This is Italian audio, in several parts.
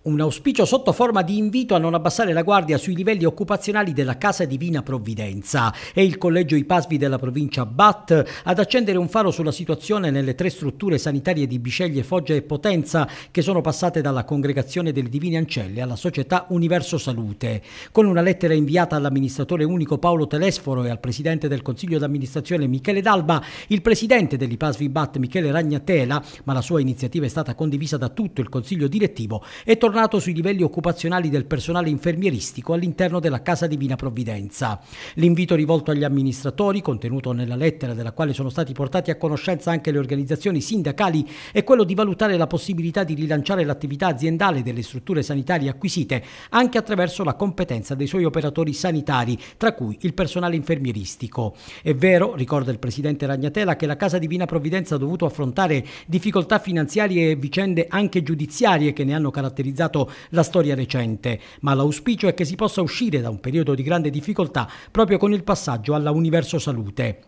Un auspicio sotto forma di invito a non abbassare la guardia sui livelli occupazionali della Casa Divina Provvidenza e il Collegio IPASVI della provincia BAT ad accendere un faro sulla situazione nelle tre strutture sanitarie di Bisceglie, Foggia e Potenza che sono passate dalla Congregazione delle Divine Ancelle alla società Universo Salute. Con una lettera inviata all'amministratore unico Paolo Telesforo e al presidente del Consiglio d'amministrazione Michele D'Alba, il presidente dell'IPASVI BAT Michele Ragnatela, ma la sua iniziativa è stata condivisa da tutto il Consiglio direttivo, è tornato tornato sui livelli occupazionali del personale infermieristico all'interno della Casa Divina Provvidenza. L'invito rivolto agli amministratori, contenuto nella lettera della quale sono stati portati a conoscenza anche le organizzazioni sindacali, è quello di valutare la possibilità di rilanciare l'attività aziendale delle strutture sanitarie acquisite anche attraverso la competenza dei suoi operatori sanitari, tra cui il personale infermieristico. È vero, ricorda il presidente Ragnatela, che la Casa Divina Provvidenza ha dovuto affrontare difficoltà finanziarie e vicende anche giudiziarie che ne hanno caratterizzato caratterizzato la storia recente, ma l'auspicio è che si possa uscire da un periodo di grande difficoltà proprio con il passaggio alla Universo Salute.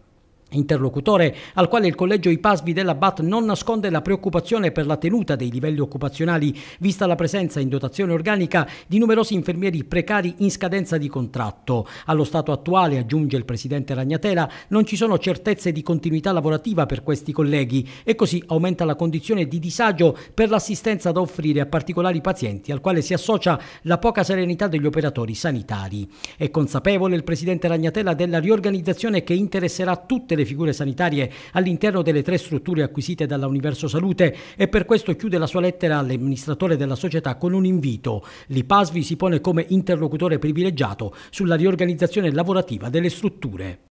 Interlocutore al quale il collegio IPASVI della BAT non nasconde la preoccupazione per la tenuta dei livelli occupazionali, vista la presenza in dotazione organica di numerosi infermieri precari in scadenza di contratto. Allo stato attuale, aggiunge il presidente Ragnatela, non ci sono certezze di continuità lavorativa per questi colleghi e così aumenta la condizione di disagio per l'assistenza da offrire a particolari pazienti, al quale si associa la poca serenità degli operatori sanitari. È consapevole il presidente Ragnatela della riorganizzazione che interesserà tutte le le figure sanitarie all'interno delle tre strutture acquisite dalla Universo Salute e per questo chiude la sua lettera all'amministratore della società con un invito. L'IPASVI si pone come interlocutore privilegiato sulla riorganizzazione lavorativa delle strutture.